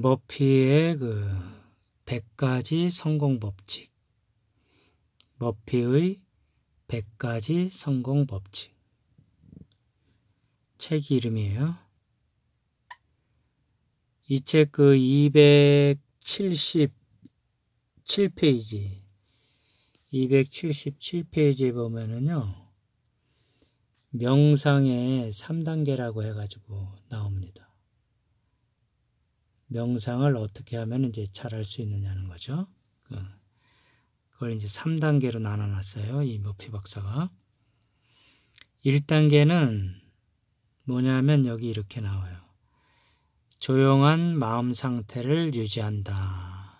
머피의 그 100가지 성공 법칙. 머피의 100가지 성공 법칙. 책 이름이에요. 그 이책 그 277페이지. 277페이지에 보면은요. 명상의 3단계라고 해가지고 나옵니다. 명상을 어떻게 하면 이제 잘 할 수 있느냐는 거죠. 그 그걸 이제 3단계로 나눠놨어요. 이 머피 박사가. 1단계는 뭐냐면 여기 이렇게 나와요. 조용한 마음 상태를 유지한다.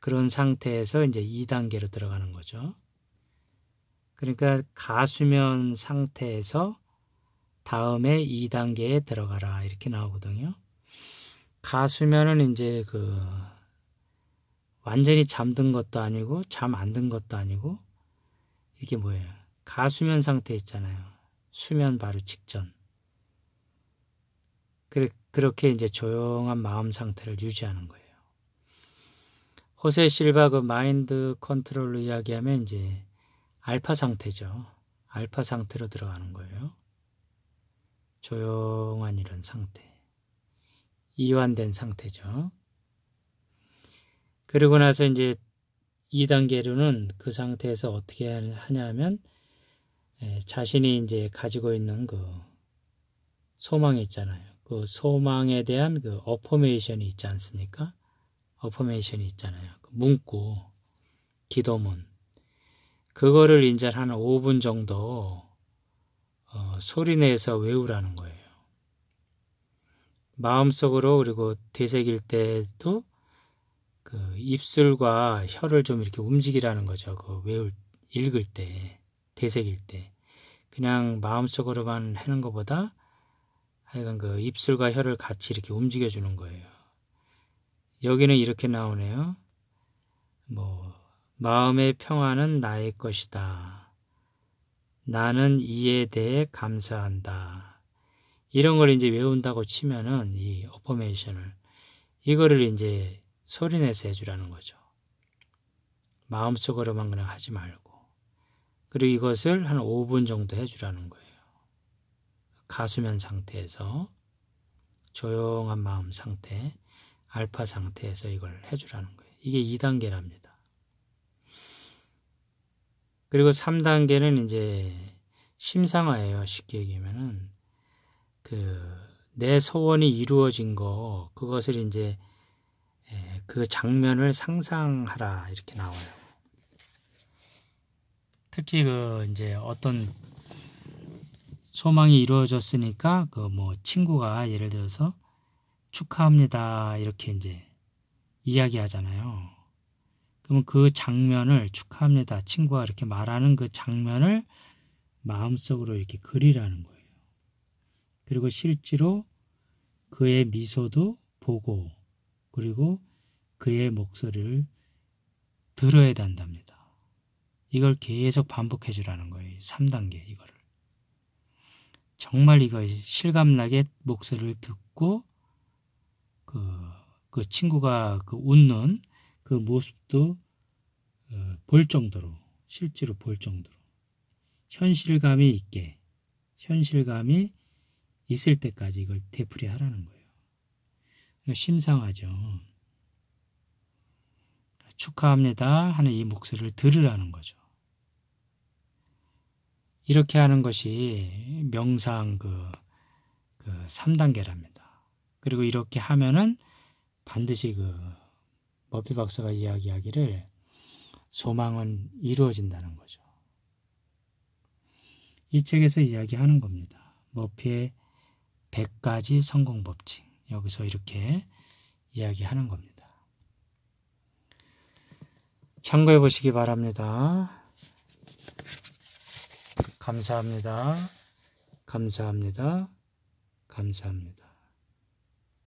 그런 상태에서 이제 2단계로 들어가는 거죠. 그러니까 가수면 상태에서 다음에 2단계에 들어가라 이렇게 나오거든요. 가수면은 이제 그 완전히 잠든 것도 아니고 잠 안 든 것도 아니고 이게 뭐예요? 가수면 상태 있잖아요. 수면 바로 직전. 그렇게 이제 조용한 마음 상태를 유지하는 거예요. 호세 실바 그 마인드 컨트롤로 이야기하면 이제 알파 상태죠. 알파 상태로 들어가는 거예요. 조용한 이런 상태. 이완된 상태죠. 그리고 나서 이제 2단계로는 그 상태에서 어떻게 하냐면 예, 자신이 이제 가지고 있는 그 소망이 있잖아요. 그 소망에 대한 그 어포메이션이 있지 않습니까? 어퍼메이션이 있잖아요. 그 문구, 기도문. 그거를 이제 한 5분 정도 소리내서 외우라는 거예요. 마음속으로 그리고 되새길 때도 그 입술과 혀를 좀 이렇게 움직이라는 거죠. 그 외울 읽을 때 되새길 때 그냥 마음속으로만 하는 것보다 하여간 그 입술과 혀를 같이 이렇게 움직여 주는 거예요. 여기는 이렇게 나오네요. 뭐 마음의 평화는 나의 것이다. 나는 이에 대해 감사한다. 이런 걸 이제 외운다고 치면은 이 어퍼메이션을 이거를 이제 소리내서 해주라는 거죠. 마음속으로만 그냥 하지 말고 그리고 이것을 한 5분 정도 해주라는 거예요. 가수면 상태에서 조용한 마음 상태, 알파 상태에서 이걸 해주라는 거예요. 이게 2단계랍니다. 그리고 3단계는 이제 심상화예요. 쉽게 얘기하면은 그 내 소원이 이루어진 거 그것을 이제 예, 그 장면을 상상하라 이렇게 나와요. 특히 그 이제 어떤 소망이 이루어졌으니까 그 뭐 친구가 예를 들어서 축하합니다 이렇게 이제 이야기하잖아요. 그러면 그 장면을 축하합니다. 친구가 이렇게 말하는 그 장면을 마음속으로 이렇게 그리라는 거예요. 그리고 실제로 그의 미소도 보고 그리고 그의 목소리를 들어야 된답니다. 이걸 계속 반복해 주라는 거예요. 3단계 이거를. 정말 이거 실감나게 목소리를 듣고 그, 그 친구가 그 웃는 그 모습도 어, 볼 정도로 실제로 볼 정도로 현실감이 있게 현실감이 있을 때까지 이걸 되풀이하라는 거예요. 그러니까 심상하죠. 축하합니다 하는 이 목소리를 들으라는 거죠. 이렇게 하는 것이 명상 그, 그 3단계랍니다. 그리고 이렇게 하면은 반드시 그 머피 박사가 이야기하기를 소망은 이루어진다는 거죠. 이 책에서 이야기하는 겁니다. 머피의 100가지 성공 법칙. 여기서 이렇게 이야기하는 겁니다. 참고해 보시기 바랍니다. 감사합니다. 감사합니다. 감사합니다.